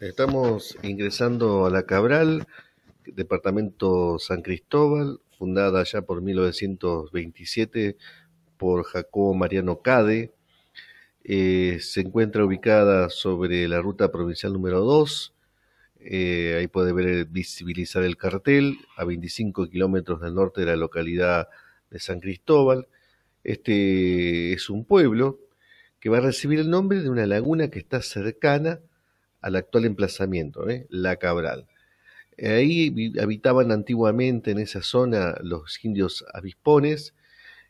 Estamos ingresando a la Cabral, departamento San Cristóbal, fundada ya por 1927 por Jacobo Mariano Cade, eh, se encuentra ubicada sobre la ruta provincial número 2. Eh, ahí puede ver, eh, visibilizar el cartel a 25 kilómetros del norte de la localidad de San Cristóbal. Este es un pueblo que va a recibir el nombre de una laguna que está cercana al actual emplazamiento, La Cabral. Ahí habitaban antiguamente en esa zona los indios avispones,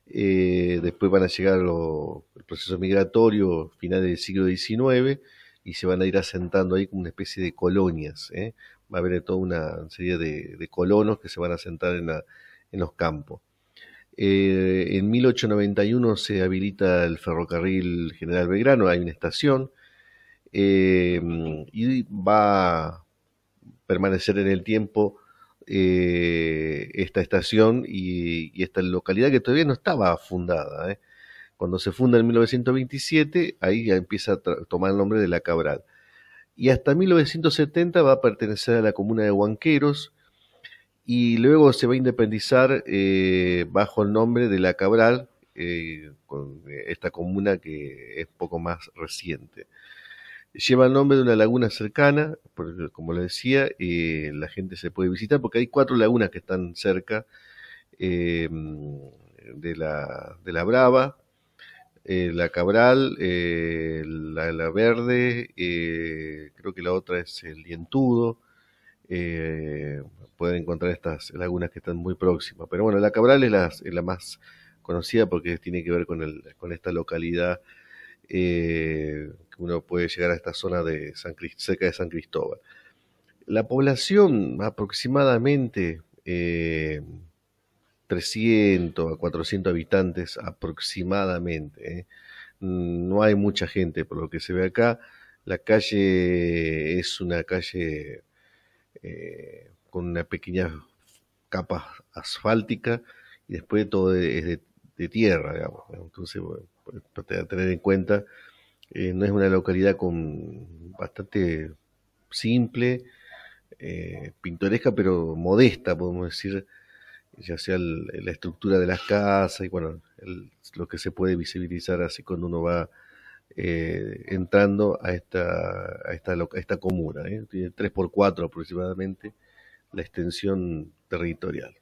eh, después van a llegar los, el proceso migratorio, final del siglo XIX, y se van a ir asentando ahí como una especie de colonias. ¿eh? Va a haber toda una serie de, colonos que se van a asentar en, los campos. Eh, en 1891 se habilita el ferrocarril General Belgrano, hay una estación, y va a permanecer en el tiempo esta estación y, esta localidad que todavía no estaba fundada. ¿eh? Cuando se funda en 1927, ahí ya empieza a tomar el nombre de La Cabral. Y hasta 1970 va a pertenecer a la comuna de Huanqueros y luego se va a independizar eh, bajo el nombre de La Cabral, eh, con esta comuna que es poco más reciente lleva el nombre de una laguna cercana, como le decía, eh, la gente se puede visitar porque hay cuatro lagunas que están cerca eh, de, la, de la Brava, eh, la Cabral, eh, la, Verde, creo que la otra es el Lientudo, pueden encontrar estas lagunas que están muy próximas. Pero bueno, la Cabral es la, la más conocida porque tiene que ver con, el, con esta localidad eh, que uno puede llegar a esta zona de San, cerca de San Cristóbal. La población aproximadamente 300 eh, a 400 habitantes aproximadamente. ¿eh? No hay mucha gente por lo que se ve acá. La calle es una calle con una pequeña capa asfáltica y después todo es de de tierra, digamos. Entonces, pues, para tener en cuenta, eh, no es una localidad con bastante simple, eh, pintoresca, pero modesta, podemos decir, ya sea la estructura de las casas y bueno, lo que se puede visibilizar así cuando uno va eh, entrando a esta, a esta, esta comuna. Tiene 3 por 4 aproximadamente la extensión territorial.